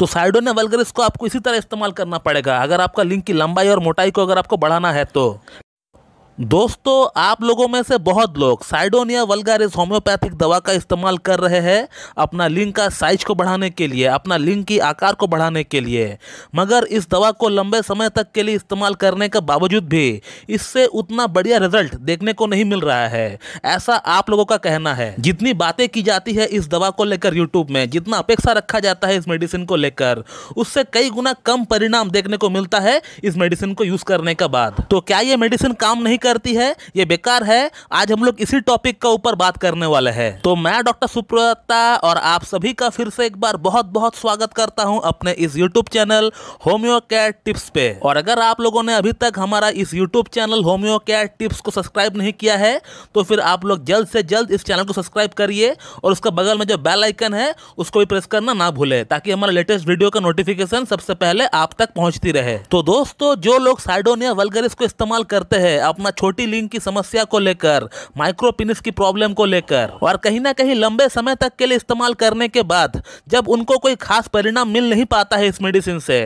तो साइडो ने वल्गरिस को आपको इसी तरह इस्तेमाल करना पड़ेगा अगर आपका लिंक की लंबाई और मोटाई को अगर आपको बढ़ाना है तो दोस्तों आप लोगों में से बहुत लोग साइडोनिया वल्गारिस होम्योपैथिक दवा का इस्तेमाल कर रहे हैं अपना लिंग का साइज को बढ़ाने के लिए अपना लिंग की आकार को बढ़ाने के लिए मगर इस दवा को लंबे समय तक के लिए इस्तेमाल करने के बावजूद भी इससे उतना बढ़िया रिजल्ट देखने को नहीं मिल रहा है ऐसा आप लोगों का कहना है जितनी बातें की जाती है इस दवा को लेकर यूट्यूब में जितना अपेक्षा रखा जाता है इस मेडिसिन को लेकर उससे कई गुना कम परिणाम देखने को मिलता है इस मेडिसिन को यूज़ करने के बाद तो क्या ये मेडिसिन काम नहीं कर करती है ये बेकार है आज हम लोग इसी टॉपिक का ऊपर बात करने वाले है तो मैं डॉक्टर सुप्रता और आप सभी का फिर से एक बार बहुत बहुत स्वागत करता हूँ अपने इस YouTube channel Homeo Care Tips पे और अगर आप लोगों ने अभी तक हमारा इस YouTube channel Homeo Care Tips को सब्सक्राइब नहीं किया है तो फिर आप लोग जल्द से जल्द इस चैनल को सब्सक्राइब करिए और उसका बगल में जो बेल आइकन है उसको भी प्रेस करना ना भूले ताकि हमारा लेटेस्ट वीडियो का नोटिफिकेशन सबसे पहले आप तक पहुंचती रहे तो दोस्तों जो लोग साइडोनिया वलगरिस को इस्तेमाल करते हैं अपना छोटी लिंग की समस्या को लेकर माइक्रोपिनिस की प्रॉब्लम को लेकर और कहीं ना कहीं लंबे समय तक के लिए इस्तेमाल करने के बाद जब उनको कोई खास परिणाम मिल नहीं पाता है इस मेडिसिन से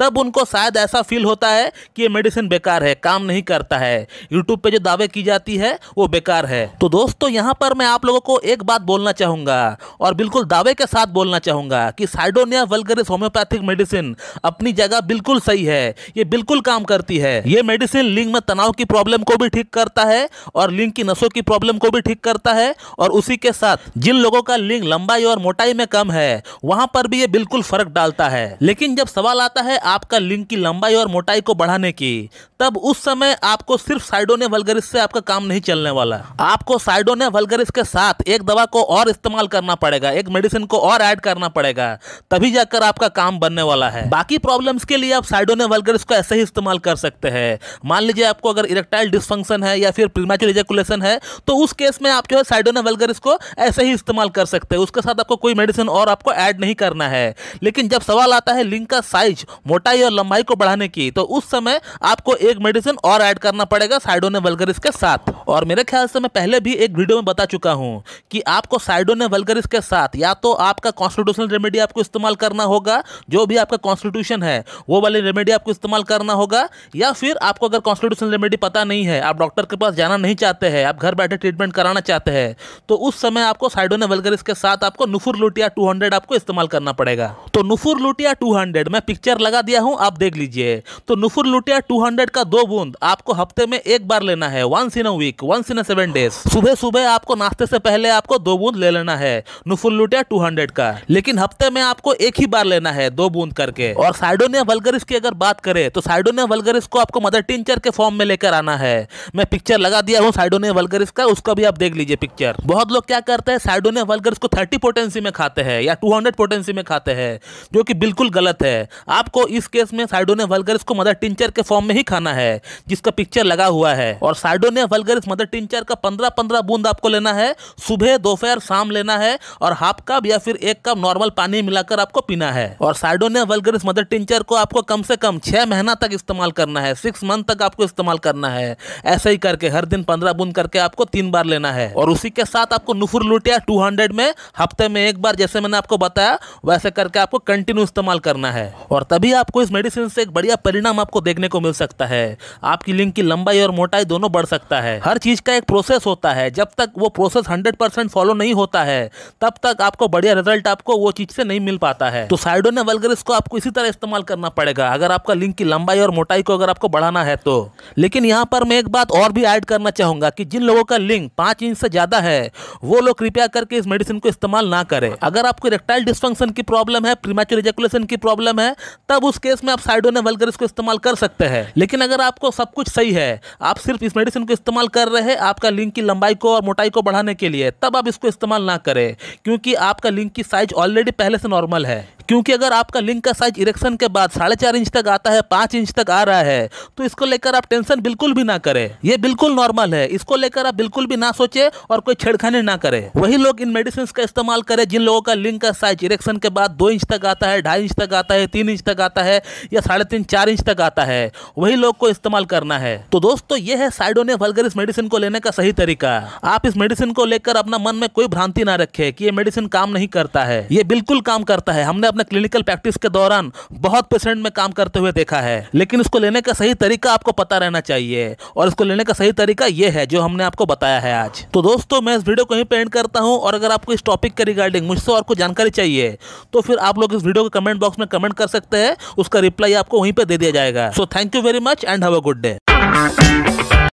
तब उनको शायद ऐसा फील होता है कि ये मेडिसिन बेकार है काम नहीं करता है यूट्यूब पर जो दावे की जाती है वो बेकार है तो दोस्तों यहाँ पर मैं आप लोगों को एक बात बोलना चाहूँगा और बिल्कुल दावे के साथ बोलना चाहूँगा कि साइडोनिया वलगरिस होम्योपैथिक मेडिसिन अपनी जगह बिल्कुल सही है ये बिल्कुल काम करती है ये मेडिसिन लिंग में तनाव की प्रॉब्लम को भी ठीक करता है और लिंग की नसों की प्रॉब्लम को भी ठीक करता है और उसी के साथ जिन लोगों का लिंग लंबाई और मोटाई में कम है वहां पर भी ये बिल्कुल फर्क डालता है लेकिन जब सवाल आता है आपका लिंग की लंबाई और मोटाई को बढ़ाने की तब उस समय आपको सिर्फ साइडोने वलगरिस से आपका काम नहीं चलने वाला आपको साइडोने वलगरिस के साथ एक दवा को और इस्तेमाल करना पड़ेगा एक मेडिसिन को और ऐड करना पड़ेगा तभी जाकर आपका काम बनने वाला है बाकी प्रॉब्लम्स के लिए आप साइडोने वलगरिस को ऐसे ही इस्तेमाल कर सकते हैं मान लीजिए आपको अगर इरेक्टाइल डिस डिसफंक्शन है या फिर प्रीमेचर इजेकुलेशन है तो उस केस में आप जो है साइडोना वेलगरिस को ऐसे ही इस्तेमाल कर सकते हैं उसके साथ आपको कोई मेडिसिन और आपको ऐड नहीं करना है लेकिन जब सवाल आता है लिंग का साइज मोटाई और लंबाई को बढ़ाने की तो उस समय आपको एक मेडिसिन और ऐड करना पड़ेगा साइडोने वेलगरिस के साथ और मेरे ख्याल से मैं पहले भी एक वीडियो में बता चुका हूँ कि आपको साइडोने वेलगरिस के साथ या तो आपका कॉन्स्टिट्यूशनल रेमेडी आपको इस्तेमाल करना होगा जो भी आपका कॉन्स्टिट्यूशन है वो वाली रेमेडी आपको इस्तेमाल करना होगा या फिर आपको अगर कॉन्स्टिट्यूशनल रेमेडी पता नहीं है है आप डॉक्टर के पास जाना नहीं चाहते हैं आप घर बैठे ट्रीटमेंट कराना चाहते हैं तो उस समय आपको साइडोने वेलगरिस के साथ आपको नुफुर लुटिया टू आपको इस्तेमाल करना पड़ेगा तो नुफुर लुटिया टू मैं पिक्चर लगा दिया हूँ आप देख लीजिए तो नुफुर लुटिया टू का दो बूंद आपको हफ्ते में एक बार लेना है once in a week once in a seven days सुबह सुबह आपको नाश्ते से पहले आपको दो बूंद ले लेना है नुफुर लुटिया टू का लेकिन हफ्ते में आपको एक ही बार लेना है दो बूंद करके और साइडोनिया वलगरिस की अगर बात करें तो साइडोनिया वलगरिस को आपको मदर टिंचर के फॉर्म में लेकर आना है है मैं पिक्चर लगा दिया हूँ साइडोने वर्गर इसका उसका भी आप देख लीजिए पिक्चर बहुत लोग क्या करते हैं साइडोने वर्गर इसको थर्टी पोटेंसी में खाते हैं या टू पोटेंसी में खाते हैं जो कि बिल्कुल गलत है आपको इस केस में साइडोने वर्गर इसको मदर टिंचर के फॉर्म में ही खाना है जिसका पिक्चर लगा हुआ है और साइडोने वर्गर इस मदर टिंचर का पंद्रह पंद्रह बूंद आपको लेना है सुबह दोपहर शाम लेना है और हाफ कप या फिर एक कप नॉर्मल पानी मिलाकर आपको पीना है और साइडोने वर्गर इस मदर टिंचर को आपको कम से कम छह महीना तक इस्तेमाल करना है सिक्स मंथ तक आपको इस्तेमाल करना है ऐसे ही करके हर दिन पंद्रह बूंद करके आपको तीन बार लेना है और उसी के साथ आपको नुफुर लुटिया टू में हफ्ते में एक बार जैसे मैंने आपको बताया वैसे करके आपको कंटिन्यू इस्तेमाल करना है और तभी आपको इस मेडिसिन से एक बढ़िया परिणाम आपको देखने को मिल सकता है आपकी लिंग की लंबाई और मोटाई दोनों बढ़ सकता है हर चीज का एक प्रोसेस होता है जब तक वो प्रोसेस 100 परसेंट फॉलो नहीं होता है तब तक आपको बढ़िया रिजल्ट आपको वो चीज से नहीं मिल पाता है तो साइडोना वर्गरिस को आपको इसी तरह इस्तेमाल करना पड़ेगा अगर आपका लिंग की लंबाई और मोटाई को अगर आपको बढ़ाना है तो लेकिन यहाँ पर मैं एक बात और भी ऐड करना चाहूँगा कि जिन लोगों का लिंग पाँच इंच से ज़्यादा है वो लोग कृपया करके इस मेडिसिन को इस्तेमाल ना करें अगर आपको रेक्टाइल डिस्फंक्शन की प्रॉब्लम है प्रीमेचुर इजेकुलेशन की प्रॉब्लम है तब उस केस में आप साइडोन वल्गर इसको इस्तेमाल कर सकते हैं लेकिन अगर आपको सब कुछ सही है आप सिर्फ इस मेडिसिन को इस्तेमाल कर रहे हैं आपका लिंग की लंबाई को और मोटाई को बढ़ाने के लिए तब आप इसको इस्तेमाल ना करें क्योंकि आपका लिंग की साइज ऑलरेडी पहले से नॉर्मल है क्योंकि अगर आपका लिंग का साइज इरेक्शन के बाद साढ़े चार इंच तक आता है पाँच इंच तक आ रहा है तो इसको लेकर आप टेंशन बिल्कुल भी ना करें करे ये बिल्कुल नॉर्मल है इसको लेकर आप बिल्कुल भी ना सोचे और कोई छेड़खानी ना करे वही लोग इन मेडिसिन का इस्तेमाल करे जिन लोगों का लिंग का साइज इरेक्शन के बाद दो इंच तक आता है ढाई इंच तक आता है तीन इंच तक आता है या साढ़े तीन चार इंच तक आता है वही लोग को इस्तेमाल करना है तो दोस्तों ये है साइडोनिया वल्गर इस मेडिसिन को लेने का सही तरीका आप इस मेडिसिन को लेकर अपना मन में कोई भ्रांति ना रखे कि ये मेडिसिन काम नहीं करता है ये बिल्कुल काम करता है हमने अपने क्लिनिकल प्रैक्टिस के दौरान बहुत पेशेंट में काम करते हुए देखा है लेकिन इसको लेने का सही तरीका आपको पता रहना चाहिए और और इसको लेने का सही तरीका ये है जो हमने आपको बताया है आज तो दोस्तों मैं इस वीडियो को ही पेंट करता हूँ और अगर आपको इस टॉपिक के रिगार्डिंग मुझसे और कुछ जानकारी चाहिए तो फिर आप लोग इस वीडियो को कमेंट बॉक्स में कमेंट कर सकते हैं उसका रिप्लाई आपको वहीं पर दे दिया जाएगा so thank you very much and have a good day